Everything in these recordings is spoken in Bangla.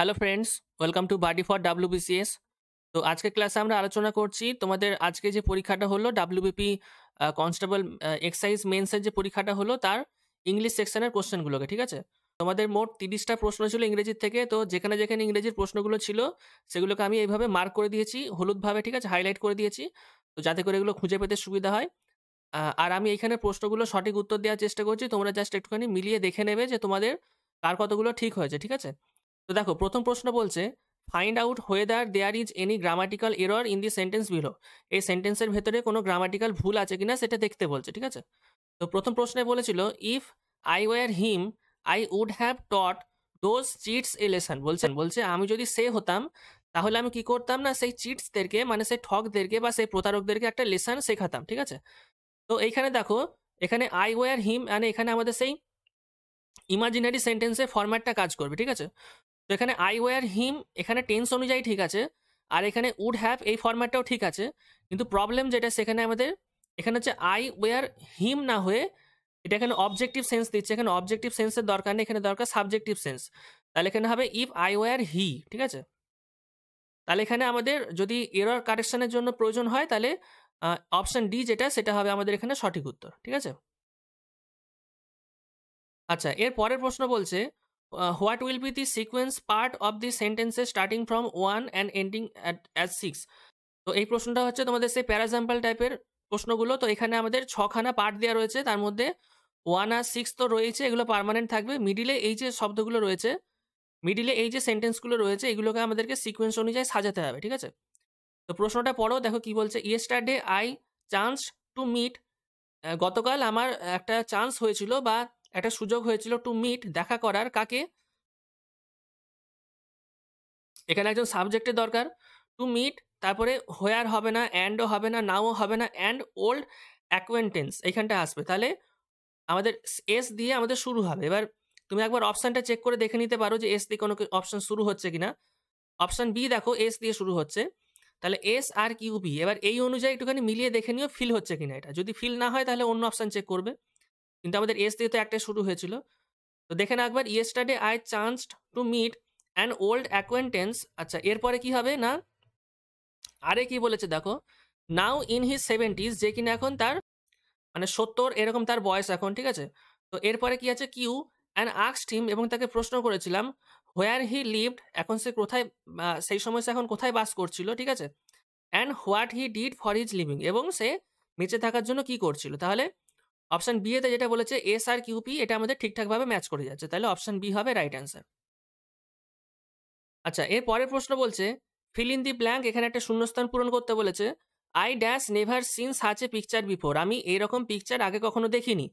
hello friends welcome to buddy for WBCS তো আজকে ক্লাসে আমরা আলোচনা করছি তোমাদের আজকে যে পরীক্ষাটা হলো ডাব্লিউবিপি কনস্টেবল এক্সাইজ মেন্সের যে পরীক্ষাটা হলো তার ইংলিশ সেকশনের কোশ্চেনগুলোকে ঠিক আছে তোমাদের মোট তিরিশটা প্রশ্ন ছিল ইংরেজির থেকে তো যেখানে যেখানে ইংরেজির প্রশ্নগুলো ছিল সেগুলোকে আমি এইভাবে মার্ক করে দিয়েছি হলুদভাবে ঠিক আছে হাইলাইট করে দিয়েছি তো যাতে করে এগুলো খুঁজে পেতে সুবিধা হয় আর আমি এখানে প্রশ্নগুলো সঠিক উত্তর দেওয়ার চেষ্টা করছি তোমরা জাস্ট একটুখানি মিলিয়ে দেখে নেবে যে তোমাদের কার কতগুলো ঠিক হয়েছে ঠিক আছে তো দেখো প্রথম প্রশ্ন বলছে find out whether there is any grammatical error in the sentence below এই সেন্টেন্সের ভেতরে কোনো গ্রামাটিক্যাল ভুল আছে কিনা সেটা দেখতে বলছে ঠিক আছে তো প্রথম প্রশ্নে বলেছিল if I were him I would have taught those cheats a lesson বলছেন বলছে আমি যদি সে হতাম তাহলে আমি কি করতাম না সেই চিটসদেরকে মানে সেই ঠকদেরকে বা সেই প্রতারকদেরকে একটা লেসন শেখাতাম ঠিক আছে তো এইখানে দেখো এখানে আই ওয়ার হিম মানে এখানে আমাদের সেই ইমাজিনারি সেন্টেন্সের ফরম্যাটটা কাজ করবে ঠিক আছে তো এখানে আই ওয়ার হিম এখানে টেন্স অনুযায়ী ঠিক আছে আর এখানে উড হ্যাভ এই ফরম্যাটটাও ঠিক আছে কিন্তু প্রবলেম যেটা সেখানে আমাদের এখানে হচ্ছে আই ওয়ার হিম না হয়ে এটা এখানে অবজেক্টিভ সেন্স দিচ্ছে এখানে অবজেক্টিভ সেন্সের দরকার নেই এখানে দরকার সাবজেক্টিভ সেন্স তাহলে এখানে হবে ইফ আই ওয়ার হি ঠিক আছে তাহলে এখানে আমাদের যদি এরর কারেকশনের জন্য প্রয়োজন হয় তাহলে অপশান ডি যেটা সেটা হবে আমাদের এখানে সঠিক উত্তর ঠিক আছে আচ্ছা এর পরের প্রশ্ন বলছে uh, what will be the sequence part of the sentences starting from 1 and ending at at 6 তো এই প্রশ্নটা হচ্ছে তোমাদের সেই প্যারাজাম্পল টাইপের প্রশ্নগুলো তো এখানে আমাদের ছখানা পার্ট দেওয়া রয়েছে তার মধ্যে ওয়ান আর সিক্স তো রয়েছে এগুলো পার্মানেন্ট থাকবে মিডিলে এই যে শব্দগুলো রয়েছে মিডিলে এই যে সেন্টেন্সগুলো রয়েছে এগুলোকে আমাদেরকে সিকোয়েন্স অনুযায়ী সাজাতে হবে ঠিক আছে তো প্রশ্নটা পড়ো দেখো কি বলছে yesterday I chance to meet গতকাল আমার একটা চান্স হয়েছিল বা একটা সুযোগ হয়েছিল টু মিট দেখা করার কাকে এখানে একজন সাবজেক্টের দরকার টু মিট তারপরে হোয়ার হবে না অ্যান্ডও হবে না নাও হবে না অ্যান্ড ওল্ড অ্যাকোয়েন্টেন্স এইখানটা আসবে তাহলে আমাদের এস দিয়ে আমাদের শুরু হবে এবার তুমি একবার অপশানটা চেক করে দেখে নিতে পারো যে এস দিয়ে কোনো অপশান শুরু হচ্ছে কিনা অপশান বি দেখো এস দিয়ে শুরু হচ্ছে তাহলে এস আর কিউ বি এবার এই অনুযায়ী একটুখানি মিলিয়ে দেখে নিও ফিল হচ্ছে কিনা এটা যদি ফিল না হয় তাহলে অন্য অপশান চেক করবে কিন্তু আমাদের এস দিয়ে তো একটা শুরু হয়েছিল তো দেখে না একবার yesterday I chance to meet an old acquaintance আচ্ছা এরপরে কি হবে না আরে কি বলেছে দেখো নাও ইন হিজ সেভেন্টিজ যে কিনা এখন তার মানে সত্তর এরকম তার বয়স এখন ঠিক আছে তো এরপরে কি আছে কিউ অ্যান্ড আক্স টিম এবং তাকে প্রশ্ন করেছিলাম হোয়ার হি লিভড এখন সে কোথায় সেই সময় সে এখন কোথায় বাস করছিল ঠিক আছে and what he did for his living এবং সে বেঁচে থাকার জন্য কি করছিল তাহলে অপশান বি এতে যেটা বলেছে এস আর কিউপি এটা আমাদের ঠিকঠাকভাবে ম্যাচ করে যাচ্ছে তাহলে অপশান বি হবে রাইট অ্যান্সার আচ্ছা এর পরের প্রশ্ন বলছে ফিল ইন দি ব্ল্যাঙ্ক এখানে একটা শূন্যস্থান পূরণ করতে বলেছে I dash never seen such a picture before আমি এরকম পিকচার আগে কখনো দেখিনি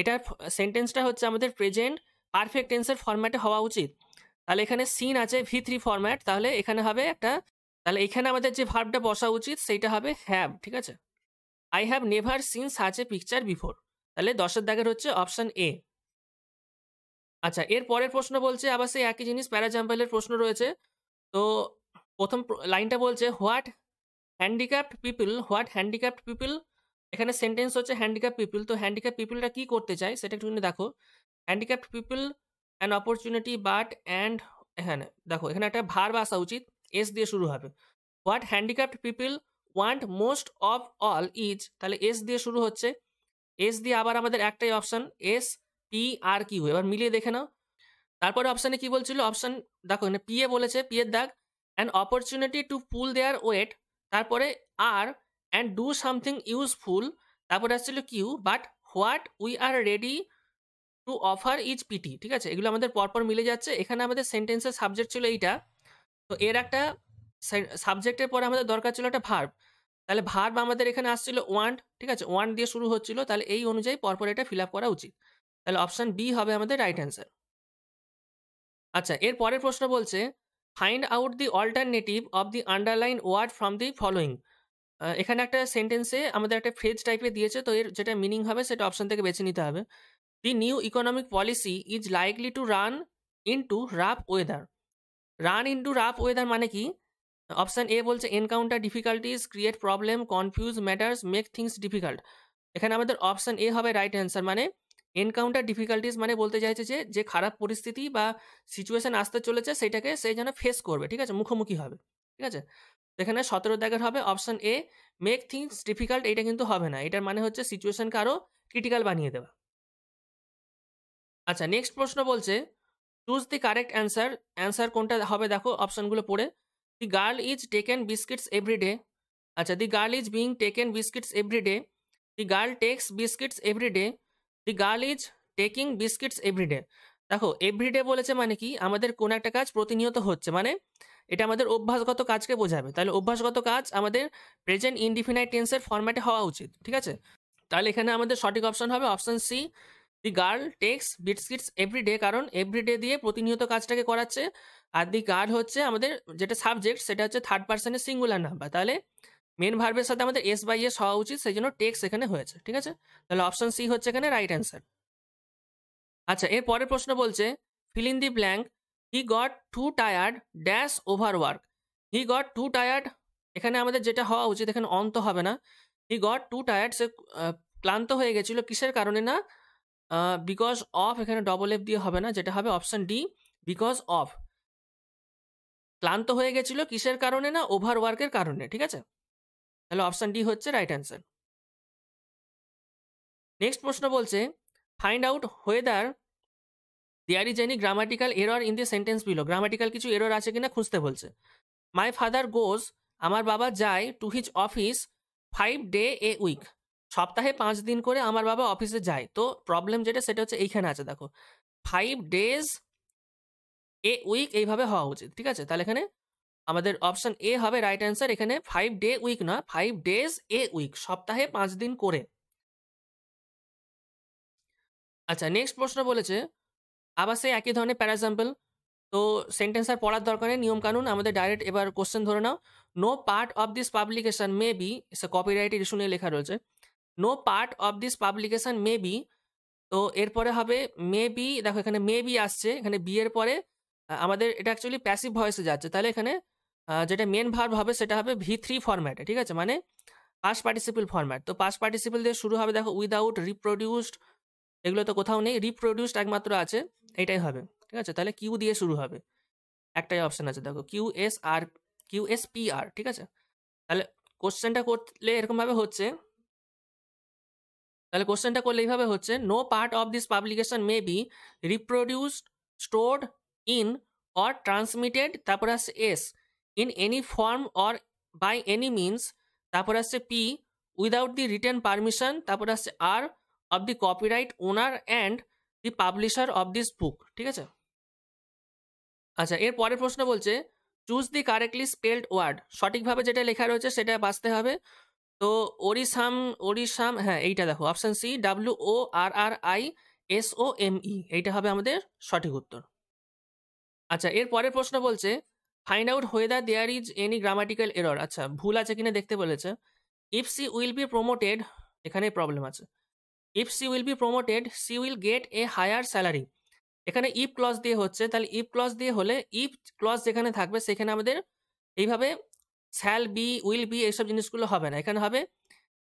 এটার সেন্টেন্সটা হচ্ছে আমাদের প্রেজেন্ট পারফেক্ট টেন্সের ফরম্যাটে হওয়া উচিত তাহলে এখানে সিন আছে ভি থ্রি ফরম্যাট তাহলে এখানে হবে একটা তাহলে এখানে আমাদের যে ভার্বটা বসা উচিত সেইটা হবে হ্যাভ ঠিক আছে I have never seen such a picture before তাহলে দশের দাগের হচ্ছে অপশান এ আচ্ছা এর পরের প্রশ্ন বলছে আবার সেই একই জিনিস প্যারাজাম্পেলের প্রশ্ন রয়েছে তো প্রথম লাইনটা বলছে what handicapped people what handicapped people এখানে সেন্টেন্স হচ্ছে হ্যান্ডিক্যাপ পিপল তো হ্যান্ডিক্যাপ পিপলটা কী করতে চায় সেটা একটু দেখো handicapped people and opportunity but and এখানে দেখো এখানে একটা ভার আসা উচিত এস দিয়ে শুরু হবে what handicapped people want most of all is তাহলে এস দিয়ে শুরু হচ্ছে এস দিয়ে আবার আমাদের একটাই option S P R Q এবার মিলিয়ে দেখে নাও তারপরে অপশানে কি বলছিল অপশান দেখো এখানে পি এ বলেছে পি দাগ and opportunity to pull their weight তারপরে R and do something useful তারপরে আসছিল Q but what we are ready to offer each pity ঠিক আছে এগুলো আমাদের পরপর মিলে যাচ্ছে এখানে আমাদের সেন্টেন্সের সাবজেক্ট ছিল এইটা তো এর একটা সাবজেক্টের পরে আমাদের দরকার ছিল একটা ভার্ভ তাহলে ভার্ব আমাদের এখানে আসছিল ওয়ান ঠিক আছে ওয়ান দিয়ে শুরু হচ্ছিল তাহলে এই অনুযায়ী পরপর এটা ফিল আপ করা উচিত তাহলে অপশান বি হবে আমাদের রাইট অ্যান্সার আচ্ছা এর পরের প্রশ্ন বলছে find out the alternative of the underline word from the following এখানে একটা সেন্টেন্সে আমাদের একটা ফ্রেজ টাইপে দিয়েছে তো এর যেটা মিনিং হবে সেটা অপশন থেকে বেছে নিতে হবে the new economic policy is likely to run into rough weather run into rough weather মানে কি অপশান এ বলছে encounter difficulties create problem confuse matters make things difficult এখানে আমাদের অপশান এ হবে রাইট অ্যান্সার মানে এনকাউন্টার ডিফিকাল্টিস মানে বলতে চাইছে যে যে খারাপ পরিস্থিতি বা সিচুয়েশন আসতে চলেছে সেটাকে সে যেন ফেস করবে ঠিক আছে মুখোমুখি হবে ঠিক আছে এখানে সতেরো দেখার হবে option A make things difficult এটা কিন্তু হবে না এটার মানে হচ্ছে সিচুয়েশানকে আরও ক্রিটিক্যাল বানিয়ে দেওয়া আচ্ছা নেক্সট প্রশ্ন বলছে choose the correct answer answer কোনটা হবে দেখো অপশানগুলো পড়ে the girl is taken biscuits every day আচ্ছা the girl is being taken biscuits every day the girl takes biscuits every day the girl is taking biscuits every day দেখো এভরিডে বলেছে মানে কি আমাদের কোনো একটা কাজ প্রতিনিয়ত হচ্ছে মানে এটা আমাদের অভ্যাসগত কাজকে বোঝাবে তাহলে অভ্যাসগত কাজ আমাদের প্রেজেন্ট ইনডিফিনাইট টেন্সের ফরম্যাটে হওয়া উচিত ঠিক আছে তাহলে এখানে আমাদের সঠিক অপশন হবে option C the girl takes biscuits everyday কারণ এভরিডে দিয়ে প্রতিনিয়ত কাজটাকে করাচ্ছে আর দি গার্ল হচ্ছে আমাদের যেটা সাবজেক্ট সেটা হচ্ছে থার্ড পার্সনের সিঙ্গুলার নাম্বার তাহলে মেন ভার্বের সাথে আমাদের এস বাই এস হওয়া উচিত সেই জন্য টেক্স এখানে হয়েছে ঠিক আছে তাহলে অপশন সি হচ্ছে এখানে রাইট অ্যান্সার আচ্ছা এর পরের প্রশ্ন বলছে fill in the blank he got too tired dash over work he got too tired এখানে আমাদের যেটা হওয়া উচিত এখানে অন্ত হবে না হি গট টু টায়ার্ড সে ক্লান্ত হয়ে গেছিল কিসের কারণে না বিকজ অফ এখানে ডবল এফ দিয়ে হবে না যেটা হবে অপশান ডি বিকজ অফ ক্লান্ত হয়ে গেছিল কিসের কারণে না ওভার ওয়ার্কের কারণে ঠিক আছে তাহলে অপশান ডি হচ্ছে রাইট অ্যান্সার নেক্সট প্রশ্ন বলছে find out whether there is any grammatical error in the sentence below grammatical কিছু এরর আছে কিনা খুঁজতে বলছে মাই ফাদার গোজ আমার বাবা যায় to his office five day a week সপ্তাহে পাঁচ দিন করে আমার বাবা অফিসে যায় তো প্রবলেম যেটা সেটা হচ্ছে এইখানে আছে দেখো ফাইভ ডেজ এ উইক এইভাবে হওয়া উচিত ঠিক আছে তাহলে এখানে আমাদের অপশন এ হবে রাইট অ্যান্সার এখানে ফাইভ ডে উইক না ফাইভ ডেজ এ উইক সপ্তাহে পাঁচ দিন করে আচ্ছা নেক্সট প্রশ্ন বলেছে আবার সেই একই ধরনের প্যারাজাম্পল তো সেন্টেন্স আর পড়ার দরকার নেই কানুন আমাদের ডাইরেক্ট এবার কোশ্চেন ধরে নাও no part of this publication may be কপিরাইটের ইস্যু নিয়ে লেখা রয়েছে no part of this publication may be তো এরপরে হবে মে বি দেখো এখানে মে বি আসছে এখানে বিয়ের পরে আমাদের এটা অ্যাকচুয়ালি প্যাসিভ ভয়েসে যাচ্ছে তাহলে এখানে যেটা মেন ভার্ব হবে সেটা হবে ভি থ্রি ফরম্যাটে ঠিক আছে মানে পাস পার্টিসিপিল ফরম্যাট তো পাস পার্টিসিপল দিয়ে শুরু হবে দেখো উইদাউট রিপ্রোডিউসড এগুলো তো কোথাও নেই রিপ্রোডিউসড একমাত্র আছে এটাই হবে ঠিক আছে তাহলে কিউ দিয়ে শুরু হবে একটাই অপশান আছে দেখো Q S R Q S P R ঠিক আছে তাহলে কোশ্চেনটা করলে এরকমভাবে হচ্ছে তাহলে কোশ্চেনটা করলে এইভাবে হচ্ছে no part of this publication may be reproduced stored in or transmitted তারপর আসছে S in any form or by any means তারপর আসছে P without the written permission তারপর আসছে R of the copyright owner and the publisher of this book ঠিক আছে আচ্ছা এর পরের প্রশ্ন বলছে choose the correctly spelled word সঠিকভাবে যেটা লেখা রয়েছে সেটা বাঁচতে হবে তো ওরিসাম ওরিসাম হ্যাঁ এইটা দেখো option C W O R R I S O M E এইটা হবে আমাদের সঠিক উত্তর আচ্ছা এর পরের প্রশ্ন বলছে find out whether there is any grammatical error আচ্ছা ভুল আছে কিনা দেখতে বলেছে if she will be promoted এখানে প্রবলেম আছে if she will be promoted she will get a higher salary এখানে ইফ ক্লজ দিয়ে হচ্ছে তাহলে ইফ ক্লজ দিয়ে হলে ইফ ক্লজ যেখানে থাকবে সেখানে আমাদের এইভাবে স্যাল বি উইল বি এইসব জিনিসগুলো হবে না এখানে হবে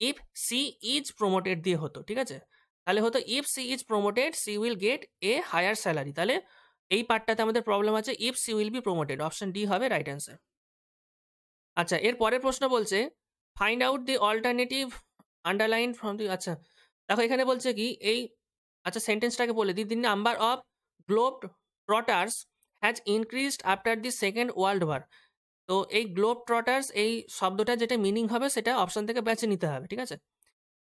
ইফ সি ইজ প্রোমোটেড দিয়ে হতো ঠিক আছে তাহলে হতো if she is promoted she will get a higher salary তাহলে এই পার্টটাতে আমাদের প্রবলেম আছে if she will be promoted option D হবে রাইট অ্যান্সার আচ্ছা এর পরের প্রশ্ন বলছে find out the alternative underline from the আচ্ছা দেখো এখানে বলছে কি এই আচ্ছা সেন্টেন্সটাকে বলে দিই the number of globe trotters has increased after the Second World War তো এই গ্লোব ট্রটার্স এই শব্দটা যেটা মিনিং হবে সেটা অপশান থেকে বেছে নিতে হবে ঠিক আছে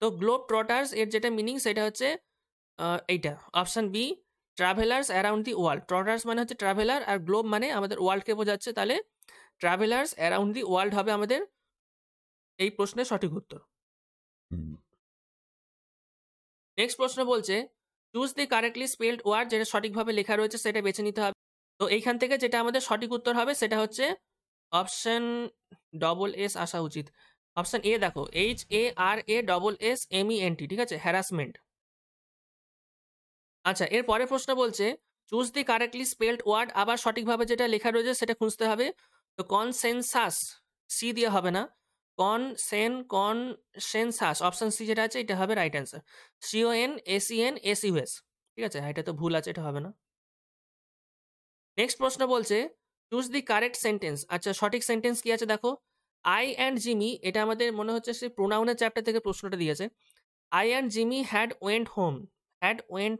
তো গ্লোব ট্রটার্স এর যেটা মিনিং সেটা হচ্ছে এইটা option B travellers around the world trotters মানে হচ্ছে ট্রাভেলার আর গ্লোব মানে আমাদের ওয়ার্ল্ডকে বোঝাচ্ছে তাহলে ট্রাভেলার্স অ্যারাউন্ড দি ওয়ার্ল্ড হবে আমাদের এই প্রশ্নের সঠিক উত্তর নেক্সট প্রশ্ন বলছে choose the correctly spelled word যেটা সঠিকভাবে লেখা রয়েছে সেটা বেছে নিতে হবে তো এইখান থেকে যেটা আমাদের সঠিক উত্তর হবে সেটা হচ্ছে অপশন ডবল এস আসা উচিত অপশন এ দেখো H A R A double S M E N T ঠিক আছে হ্যারাসমেন্ট আচ্ছা এর পরের প্রশ্ন বলছে choose the correctly spelled word আবার সঠিকভাবে যেটা লেখা রয়েছে সেটা খুঁজতে হবে তো কনসেনসাস সি দিয়ে হবে না কন সেন কন সেনসাস অপশন সি যেটা আছে এটা হবে right answer C O N S C N S ঠিক আছে হ্যাঁ, এটা তো ভুল আছে এটা হবে না নেক্সট প্রশ্ন বলছে চুজ দি কারেক্ট সেন্টেন্স আচ্ছা সঠিক সেন্টেন্স কি আছে দেখো আই অ্যান্ড জিমি এটা আমাদের মনে হচ্ছে সেই প্রোনাউনের চ্যাপ্টার থেকে প্রশ্নটা দিয়েছে I and Jimmy had went home had went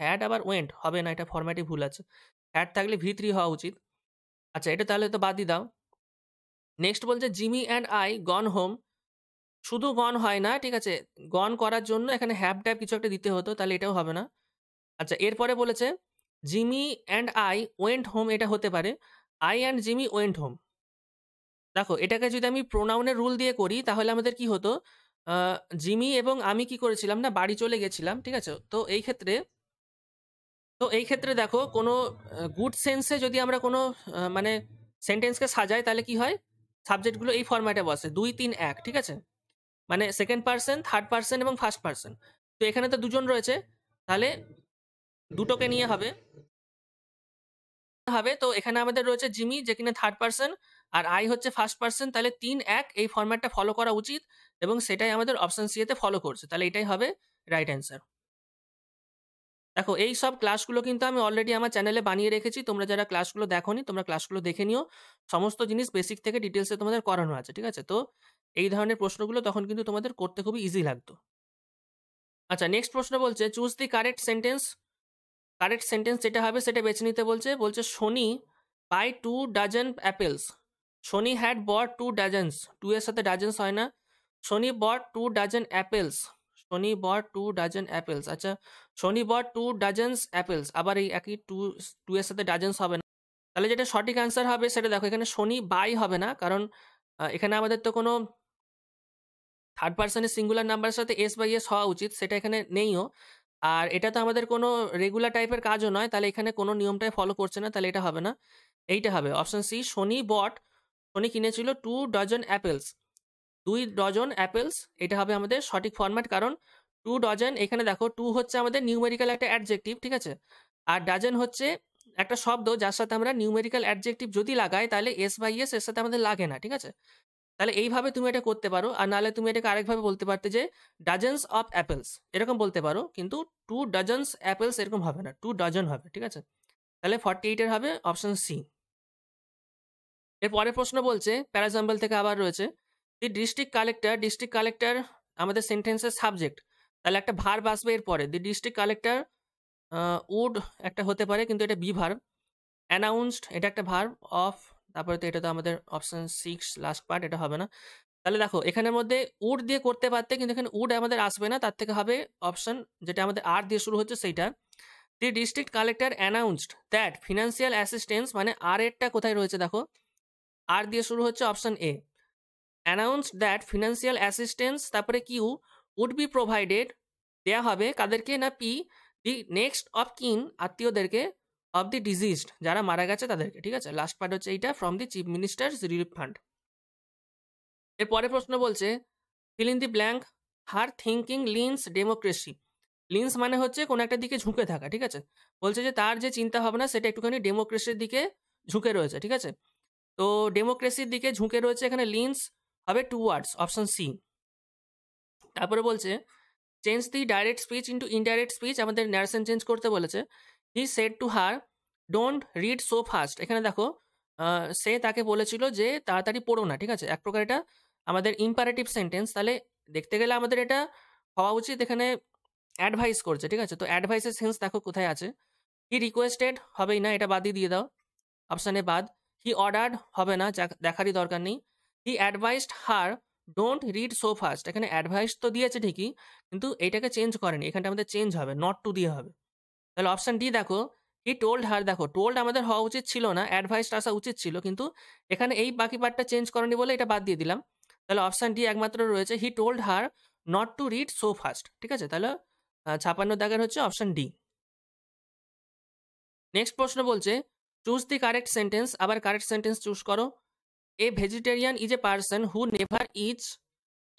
had আবার ওয়েন্ট হবে না এটা ফর্ম্যাটি ভুল আছে হ্যাড থাকলে ভি থ্রি হওয়া উচিত আচ্ছা এটা তাহলে তো বাদ দিয়ে দাও নেক্সট বলছে Jimmy and I gone home শুধু গন হয় না ঠিক আছে গন করার জন্য এখানে হ্যাপ ট্যাপ কিছু একটা দিতে হতো তাহলে এটাও হবে না আচ্ছা এরপরে বলেছে Jimmy and I went home এটা হতে পারে I and Jimmy went home দেখো এটাকে যদি আমি প্রোনাউনের রুল দিয়ে করি তাহলে আমাদের কি হতো জিমি এবং আমি কি করেছিলাম না বাড়ি চলে গেছিলাম ঠিক আছে তো এই ক্ষেত্রে তো এই ক্ষেত্রে দেখো কোনো গুড সেন্সে যদি আমরা কোনো মানে সেন্টেন্সকে সাজাই তাহলে কি হয় সাবজেক্টগুলো এই ফরম্যাটে বসে দুই তিন এক ঠিক আছে মানে সেকেন্ড পার্সন থার্ড পার্সন এবং ফার্স্ট পার্সন তো এখানে তো দুজন রয়েছে তাহলে দুটোকে নিয়ে হবে হবে তো এখানে আমাদের রয়েছে জিমি যে কিনা থার্ড পার্সন আর আই হচ্ছে ফার্স্ট পার্সন তাহলে তিন এক এই ফর্ম্যাটটা ফলো করা উচিত এবং সেটাই আমাদের অপশান সি এতে ফলো করছে তাহলে এটাই হবে রাইট অ্যান্সার দেখো এই সব ক্লাসগুলো কিন্তু আমি অলরেডি আমার চ্যানেলে বানিয়ে রেখেছি তোমরা যারা ক্লাসগুলো দেখোনি তোমরা ক্লাসগুলো দেখে নিও সমস্ত জিনিস বেসিক থেকে ডিটেলসে তোমাদের করানো আছে ঠিক আছে তো এই ধরনের প্রশ্নগুলো তখন কিন্তু তোমাদের করতে খুবই ইজি লাগতো আচ্ছা নেক্সট প্রশ্ন বলছে choose the correct sentence correct sentence যেটা হবে সেটা বেছে নিতে বলছে বলছে Soni buy two dozen apples Soni had bought two dozens two এর সাথে ডাজেন্স হয় না Soni bought two dozen apples Soni bought two dozen apples আচ্ছা Soni bought two dozens apples আবার এই একই টু টু এর সাথে ডাজেন্স হবে না তাহলে যেটা সঠিক অ্যান্সার হবে সেটা দেখো এখানে সোনি বাই হবে না কারণ এখানে আমাদের তো কোনো থার্ড পার্সনের সিঙ্গুলার নাম্বারের সাথে এস বাই এস হওয়া উচিত সেটা এখানে নেইও আর এটা তো আমাদের কোনো রেগুলার টাইপের কাজও নয় তাহলে এখানে কোনো নিয়মটাই ফলো করছে না তাহলে এটা হবে না এইটা হবে option C Soni bought Soni কিনেছিল টু ডজন অ্যাপেলস দুই ডজন অ্যাপেলস এটা হবে আমাদের সঠিক ফরম্যাট কারণ টু ডজন এখানে দেখো টু হচ্ছে আমাদের নিউমেরিক্যাল একটা অ্যাডজেক্টিভ ঠিক আছে আর ডজন হচ্ছে একটা শব্দ যার সাথে আমরা নিউমেরিক্যাল অ্যাডজেক্টিভ যদি লাগাই তাহলে এস বাই এস এর সাথে আমাদের লাগে না ঠিক আছে তাহলে এইভাবে তুমি এটা করতে পারো আর নাহলে তুমি এটাকে আরেকভাবে বলতে পারতে যে ডাজেন্স অফ অ্যাপেলস এরকম বলতে পারো কিন্তু টু ডাজেন্স অ্যাপেলস এরকম হবে না টু ডজন হবে ঠিক আছে তাহলে ফর্টি এইটের হবে অপশন সি এর পরের প্রশ্ন বলছে প্যারাজাম্বল থেকে আবার রয়েছে the district collector district collector আমাদের সেন্টেন্সের সাবজেক্ট তাহলে একটা ভার বাসবে এরপরে দি ডিস্ট্রিক্ট কালেক্টর উড একটা হতে পারে কিন্তু এটা বি ভার অ্যানাউন্সড এটা একটা ভার অফ তারপরে তো এটা তো আমাদের অপশান সিক্স লাস্ট পার্ট এটা হবে না তাহলে দেখো এখানের মধ্যে উড দিয়ে করতে পারতে কিন্তু এখানে উড আমাদের আসবে না তার থেকে হবে অপশান যেটা আমাদের আর দিয়ে শুরু হচ্ছে সেইটা the district collector announced that financial assistance মানে আর এরটা কোথায় রয়েছে দেখো আর দিয়ে শুরু হচ্ছে option A announced that financial assistance তারপরে কিউ উড বি প্রোভাইডেড দেওয়া হবে কাদেরকে না পি দি নেক্সট অফ কিন আত্মীয়দেরকে অব দি ডিজিজড যারা মারা গেছে তাদেরকে ঠিক আছে লাস্ট পার্ট হচ্ছে এইটা from the chief minister's relief fund এরপরে প্রশ্ন বলছে fill in the blank her thinking leans democracy leans মানে হচ্ছে কোনো একটা দিকে ঝুঁকে থাকা ঠিক আছে বলছে যে তার যে চিন্তা ভাবনা সেটা একটুখানি ডেমোক্রেসির দিকে ঝুঁকে রয়েছে ঠিক আছে তো ডেমোক্রেসির দিকে ঝুঁকে রয়েছে এখানে লিন্স হবে টু ওয়ার্ডস অপশন সি তারপরে বলছে change the direct speech into indirect speech আমাদের ন্যারেশন চেঞ্জ করতে বলেছে he said to her don't read so fast এখানে দেখো সে তাকে বলেছিল যে তাড়াতাড়ি পড়ো না ঠিক আছে এক প্রকার এটা আমাদের ইম্পারেটিভ সেন্টেন্স তাহলে দেখতে গেলে আমাদের এটা হওয়া উচিত এখানে অ্যাডভাইস করছে ঠিক আছে তো অ্যাডভাইসের সেন্স দেখো কোথায় আছে হি রিকোয়েস্টেড হবেই না এটা বাদই দিয়ে দাও অপশানে বাদ হি অর্ডার্ড হবে না দেখারই দরকার নেই he advised her don't read so fast এখানে অ্যাডভাইস তো দিয়েছে ঠিকই কিন্তু এটাকে চেঞ্জ করেনি এখানটা আমাদের চেঞ্জ হবে নট টু দিয়ে হবে তাহলে অপশান ডি দেখো হি টোল্ড হার দেখো টোল্ড আমাদের হওয়া উচিত ছিল না অ্যাডভাইস আসা উচিত ছিল কিন্তু এখানে এই বাকি পার্টটা চেঞ্জ করেনি বলে এটা বাদ দিয়ে দিলাম তাহলে অপশান ডি একমাত্র রয়েছে he told her not to read so fast ঠিক আছে তাহলে ছাপান্ন দাগের হচ্ছে অপশান ডি নেক্সট প্রশ্ন বলছে চুজ দি কারেক্ট সেন্টেন্স আবার কারেক্ট সেন্টেন্স চুজ করো a vegetarian is a person who never is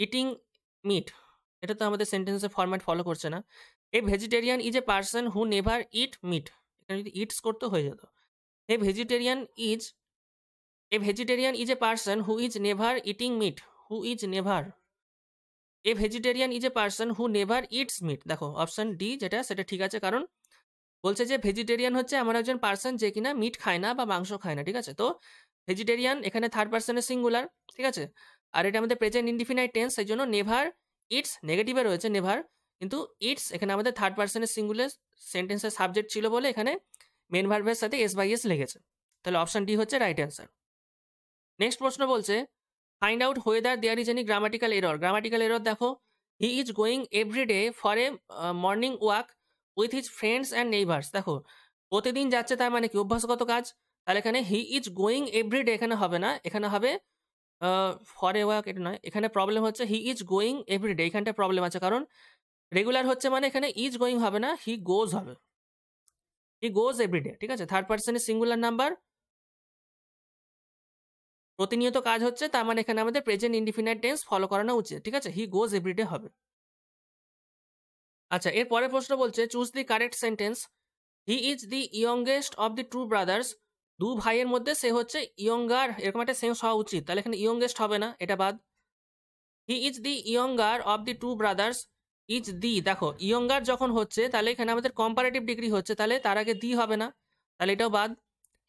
eating meat এটা তো আমাদের সেন্টেন্সের ফরম্যাট ফলো করছে না a vegetarian is a person who never eat meat এখানে যদি ইটস করতে হয়ে যেত a vegetarian is a vegetarian is a person who is never eating meat who is never a vegetarian is a person who never it's meet দেখো অপশন ডি যেটা সেটা ঠিক আছে কারণ বলছে যে ভেজিটেরিয়ান হচ্ছে আমার একজন পার্সন যে কিনা মিট খায় না বা মাংস খায় না ঠিক আছে তো ভেজিটেরিয়ান এখানে থার্ড পার্সনের সিঙ্গুলার ঠিক আছে আর এটা আমাদের প্রেজেন্ট ইনডিফিনাইট টেন্স সেই জন্য নেভার ইটস নেগেটিভে রয়েছে নেভার কিন্তু ইটস এখানে আমাদের থার্ড পার্সনের সিঙ্গুলার সেন্টেন্সের সাবজেক্ট ছিল বলে এখানে মেন ভার্বের সাথে এস বাই এস লেগেছে তাহলে অপশান ডি হচ্ছে রাইট অ্যান্সার নেক্সট প্রশ্ন বলছে find out whether there is any grammatical error grammatical error দেখো he is going every day for a morning walk with his friends and neighbours দেখো প্রতিদিন যাচ্ছে তার মানে কি অভ্যাসগত কাজ তাহলে এখানে he is going every day এখানে হবে না এখানে হবে ফর এ ওয়াক এটা নয় এখানে প্রবলেম হচ্ছে he is going every day এখানটায় প্রবলেম আছে কারণ রেগুলার হচ্ছে মানে এখানে ইজ গোয়িং হবে না হি গোজ হবে হি গোজ এভরিডে ঠিক আছে থার্ড পার্সনের সিঙ্গুলার নাম্বার প্রতিনিয়ত কাজ হচ্ছে তার মানে এখানে আমাদের প্রেজেন্ট ইন্ডিফিনাইট টেন্স ফলো করানো উচিত ঠিক আছে হি গোজ এভরিডে হবে আচ্ছা এর পরের প্রশ্ন বলছে choose the correct sentence he is the youngest of the two brothers দু ভাইয়ের মধ্যে সে হচ্ছে ইয়ঙ্গার এরকম একটা সেন্স হওয়া উচিত তাহলে এখানে ইয়ংগেস্ট হবে না এটা বাদ he is the younger of the two brothers is the দেখো ইয়ঙ্গার যখন হচ্ছে তাহলে এখানে আমাদের কম্পারেটিভ ডিগ্রি হচ্ছে তাহলে তার আগে দি হবে না তাহলে এটাও বাদ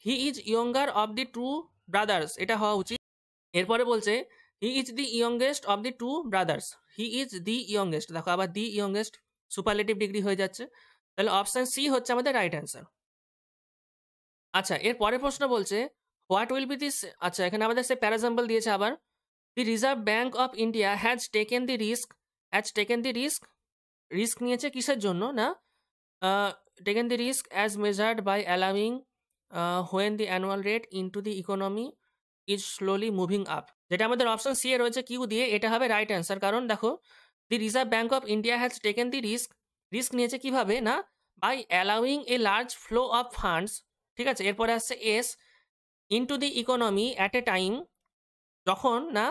he is younger of the two brothers এটা হওয়া উচিত এরপরে বলছে he is the youngest of the two brothers he is the youngest দেখো আবার দি ইয়ঙ্গেস্ট সুপারলেটিভ ডিগ্রি হয়ে যাচ্ছে তাহলে অপশান সি হচ্ছে আমাদের রাইট অ্যান্সার আচ্ছা এর পরের প্রশ্ন বলছে হোয়াট উইল বি দিস আচ্ছা এখানে আমাদের সে প্যারাজাম্পল দিয়েছে আবার the Reserve Bank of India has taken the risk as taken the risk risk নিয়েছে কিসের জন্য না taken the risk as measured by allowing when the annual rate to the economy is slowly moving up যেটা আমাদের অপশন সি এ রয়েছে কিউ দিয়ে এটা হবে রাইট অ্যান্সার কারণ দেখো the Reserve Bank of India has taken the risk risk নিয়েছে কিভাবে না by allowing a large flow of funds ঠিক আছে এরপরে আসছে as to the economy at a time যখন না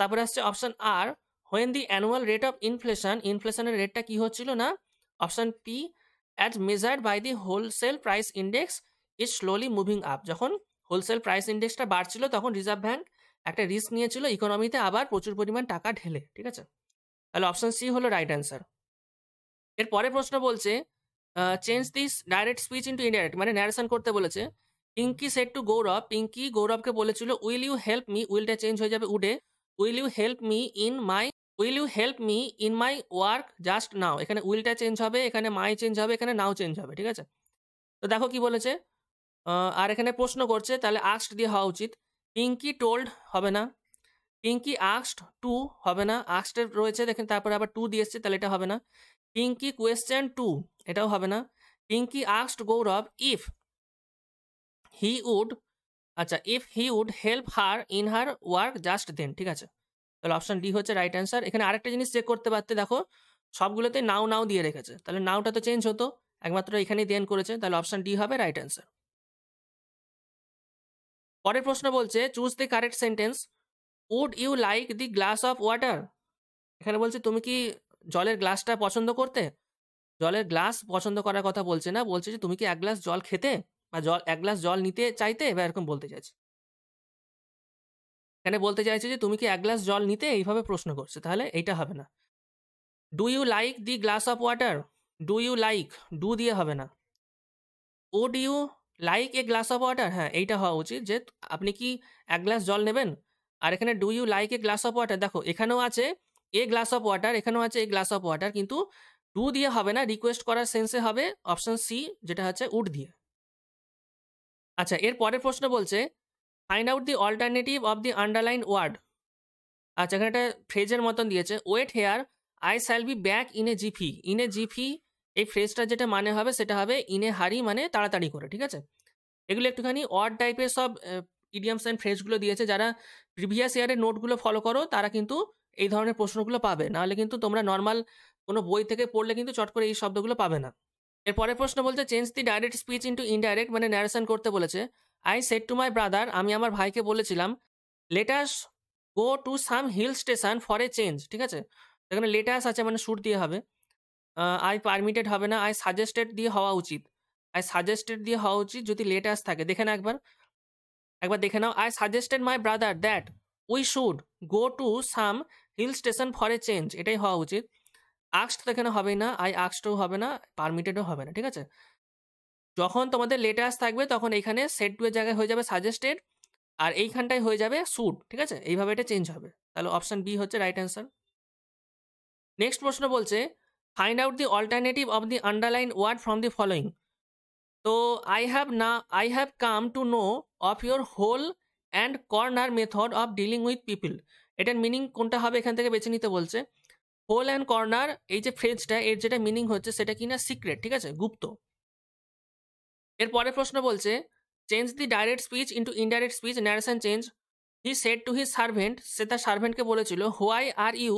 তারপরে আসছে অপশন আর when the annual rate of inflation ইনফ্লেশনের রেটটা কী হচ্ছিল না option P as measured by the wholesale price index is slowly moving up যখন হোলসেল প্রাইস ইন্ডেক্সটা বাড়ছিল তখন রিজার্ভ ব্যাঙ্ক একটা রিস্ক নিয়েছিল ইকোনমিতে আবার প্রচুর পরিমাণ টাকা ঢেলে ঠিক আছে তাহলে অপশান সি হলো রাইট অ্যান্সার এরপরে প্রশ্ন বলছে change this direct speech into indirect মানে ন্যারেশন করতে বলেছে পিঙ্কি সেট টু গৌরব পিঙ্কি গৌরবকে বলেছিল উইল ইউ হেল্প মি উইলটা চেঞ্জ হয়ে যাবে উডে will you help me in my will you help me in my work just now এখানে উইলটা চেঞ্জ হবে এখানে মাই চেঞ্জ হবে এখানে নাও চেঞ্জ হবে ঠিক আছে তো দেখো কি বলেছে আর এখানে প্রশ্ন করছে তাহলে আস্ট দিয়ে হওয়া উচিত পিঙ্কি টোল্ড হবে না পিঙ্কি আস্ট টু হবে না আস্টের রয়েছে দেখেন তারপরে আবার টু দিয়ে এসছে তাহলে এটা হবে না পিঙ্কি কোয়েশ্চেন টু এটাও হবে না Pinky asked Gaurav if he would আচ্ছা if he would help her in her work just then ঠিক আছে তাহলে অপশন ডি হচ্ছে রাইট অ্যান্সার এখানে আরেকটা জিনিস চেক করতে পারতে দেখো সবগুলোতে নাও নাও দিয়ে রেখেছে তাহলে নাওটা তো চেঞ্জ হতো একমাত্র এখানেই দেন করেছে তাহলে অপশন ডি হবে রাইট অ্যান্সার পরের প্রশ্ন বলছে choose the correct sentence would you like the glass of water এখানে বলছে তুমি কি জলের গ্লাসটা পছন্দ করতে জলের গ্লাস পছন্দ করার কথা বলছে না বলছে যে তুমি কি এক গ্লাস জল খেতে বা জল এক গ্লাস জল নিতে চাইতে বা এরকম বলতে চাইছে এখানে বলতে চাইছে যে তুমি কি এক গ্লাস জল নিতে এইভাবে প্রশ্ন করছে তাহলে এইটা হবে না do you like the glass of water do you like do দিয়ে হবে না do you like a glass of water হ্যাঁ এইটা হওয়া উচিত যে আপনি কি এক গ্লাস জল নেবেন আর এখানে do you like a glass of water দেখো এখানেও আছে এ গ্লাস অফ ওয়াটার এখানেও আছে এ গ্লাস অফ ওয়াটার কিন্তু ডু দিয়ে হবে না রিকোয়েস্ট করার সেন্সে হবে অপশন সি যেটা হচ্ছে উড দিয়ে আচ্ছা এর পরের প্রশ্ন বলছে find out the alternative of the underline word আচ্ছা এখানে একটা ফ্রেজের মতন দিয়েছে wait here I shall be back in a jiffy in a jiffy এই ফ্রেজটা যেটা মানে হবে সেটা হবে ইনে হারি মানে তাড়াতাড়ি করে ঠিক আছে এগুলো একটুখানি অড টাইপের সব ইডিয়ামস অ্যান্ড ফ্রেজগুলো দিয়েছে যারা প্রিভিয়াস ইয়ারের নোটগুলো ফলো করো তারা কিন্তু এই ধরনের প্রশ্নগুলো পাবে নাহলে কিন্তু তোমরা নর্মাল কোনো বই থেকে পড়লে কিন্তু চট করে এই শব্দগুলো পাবে না এরপরে প্রশ্ন বলছে change the direct speech into indirect মানে ন্যারেশন করতে বলেছে I said to my brother আমি আমার ভাইকে বলেছিলাম let's go to some hill station for a change ঠিক আছে এখানে লেটাস আছে মানে শ্যুট দিয়ে হবে আই পারমিটেড হবে না আই সাজেস্টেড দিয়ে হওয়া উচিত আই সাজেস্টেড দিয়ে হওয়া উচিত যদি লেটাস থাকে দেখে না একবার একবার দেখে নাও I suggested my brother that we should go to some hill station for a change এটাই হওয়া উচিত আক্সড তো এখানে হবেই না আই আক্সডও হবে না পারমিটেডও হবে না ঠিক আছে যখন তোমাদের লেটার্স থাকবে তখন এইখানে সেট টু এর জায়গায় হয়ে যাবে সাজেস্টেড আর এইখানটায় হয়ে যাবে স্যুট ঠিক আছে এইভাবে এটা চেঞ্জ হবে তাহলে অপশান বি হচ্ছে রাইট অ্যান্সার নেক্সট প্রশ্ন বলছে find out the alternative of the underline word from the following তো আই হ্যাভ না I have come to know of your hole and corner method of dealing with people এটার মিনিং কোনটা হবে এখান থেকে বেছে নিতে বলছে হোল অ্যান্ড কর্নার এই যে ফ্রেজটা এর যেটা মিনিং হচ্ছে সেটা কি না সিক্রেট ঠিক আছে গুপ্ত এর পরের প্রশ্ন বলছে change the direct speech into indirect speech narration change he said to his servant সে তার সার্ভেন্টকে বলেছিল why are you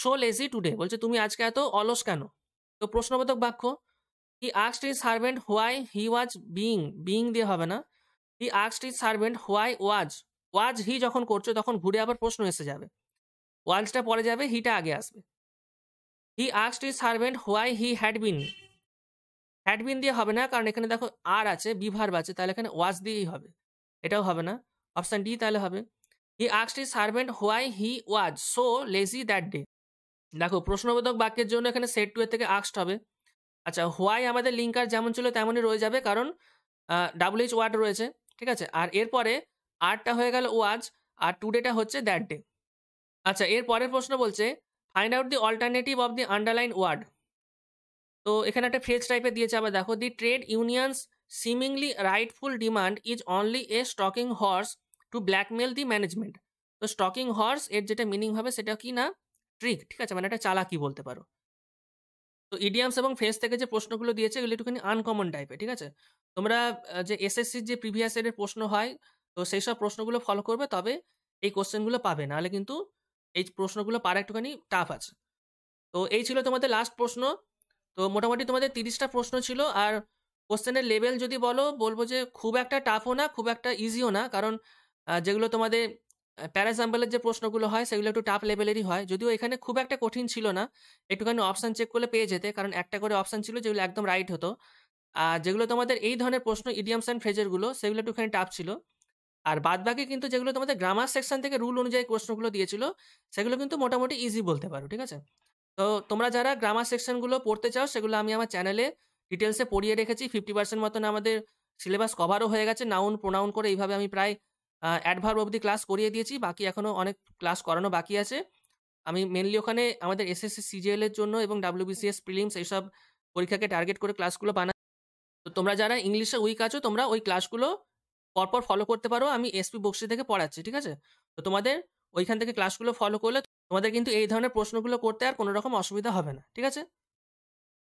so lazy today বলছে তুমি আজকে এত অলস কেন তো প্রশ্নবোধক বাক্য হি আক্সড his servant why he was being being দিয়ে হবে না হি আক্সড his servant why was was he যখন করছো তখন ঘুরে আবার প্রশ্ন এসে যাবে ওয়াজটা পরে যাবে হিটা আগে আসবে হি আক্সড his servant why he had been admin দিয়ে হবে না কারণ এখানে দেখো আর আছে বিভার আছে তাহলে এখানে ওয়াজ দিয়েই হবে এটাও হবে না অপশান ডি তাহলে হবে হি আক্সড servant why he was so lazy that day দেখো প্রশ্নবোধক বাক্যের জন্য এখানে সেট টু এর থেকে আক্সড হবে আচ্ছা হোয়াই আমাদের লিঙ্কার যেমন ছিল তেমনই রয়ে যাবে কারণ ডাবল এইচ ওয়ার্ড রয়েছে ঠিক আছে আর এরপরে আরটা হয়ে গেল ওয়াজ আর টুডেটা হচ্ছে দ্যাট ডে আচ্ছা এর পরের প্রশ্ন বলছে find out the alternative of the underline word তো এখানে একটা ফ্রেজ টাইপের দিয়েছে আবার দেখো the trade unions seemingly rightful demand is only a stalking horse to blackmail the management তো স্টকিং হর্স এর যেটা মিনিং হবে সেটা কি না ট্রিক ঠিক আছে মানে একটা চালাকি বলতে পারো তো ইডিয়ামস এবং ফেস থেকে যে প্রশ্নগুলো দিয়েছে এগুলো একটুখানি আনকমন টাইপের ঠিক আছে তোমরা যে এসএসসির যে প্রিভিয়াস ইয়ারের প্রশ্ন হয় তো সেই সব প্রশ্নগুলো ফলো করবে তবে এই কোশ্চেনগুলো পাবে নাহলে কিন্তু এই প্রশ্নগুলো পারা একটুখানি টাফ আছে তো এই ছিল তোমাদের লাস্ট প্রশ্ন তো মোটামুটি তোমাদের তিরিশটা প্রশ্ন ছিল আর কোশ্চেনের লেভেল যদি বলো বলবো যে খুব একটা টাফও না খুব একটা ইজিও না কারণ যেগুলো তোমাদের প্যারাজাম্পলের যে প্রশ্নগুলো হয় সেগুলো একটু টাফ লেভেলেরই হয় যদিও এখানে খুব একটা কঠিন ছিল না একটুখানি অপশান চেক করলে পেয়ে যেতে কারণ একটা করে অপশান ছিল যেগুলো একদম রাইট হতো আর যেগুলো তোমাদের এই ধরনের প্রশ্ন ইডিয়ামস অ্যান্ড ফ্রেজারগুলো সেগুলো একটুখানি টাফ ছিল আর বাদ বাকি কিন্তু যেগুলো তোমাদের গ্রামার সেকশন থেকে রুল অনুযায়ী প্রশ্নগুলো দিয়েছিল সেগুলো কিন্তু মোটামুটি ইজি বলতে পারো ঠিক আছে তো তোমরা যারা গ্রামার সেকশনগুলো পড়তে চাও সেগুলো আমি আমার চ্যানেলে ডিটেলসে পড়িয়ে রেখেছি ফিফটি পার্সেন্ট মতন আমাদের সিলেবাস কভারও হয়ে গেছে নাউন প্রোনাউন করে এইভাবে আমি প্রায় অ্যাডভার্ব অবধি ক্লাস করিয়ে দিয়েছি বাকি এখনও অনেক ক্লাস করানো বাকি আছে আমি মেনলি ওখানে আমাদের এসএসসি সিজিএল এর জন্য এবং ডাব্লিউবিসিএস প্রিলিমস এইসব পরীক্ষাকে টার্গেট করে ক্লাসগুলো বানাই তো তোমরা যারা ইংলিশে উইক আছো তোমরা ওই ক্লাসগুলো পরপর ফলো করতে পারো আমি এসপি বক্সি থেকে পড়াচ্ছি ঠিক আছে তো তোমাদের ওইখান থেকে ক্লাসগুলো ফলো করলে তোমাদের কিন্তু এই ধরনের প্রশ্নগুলো করতে আর কোনো রকম অসুবিধা হবে না ঠিক আছে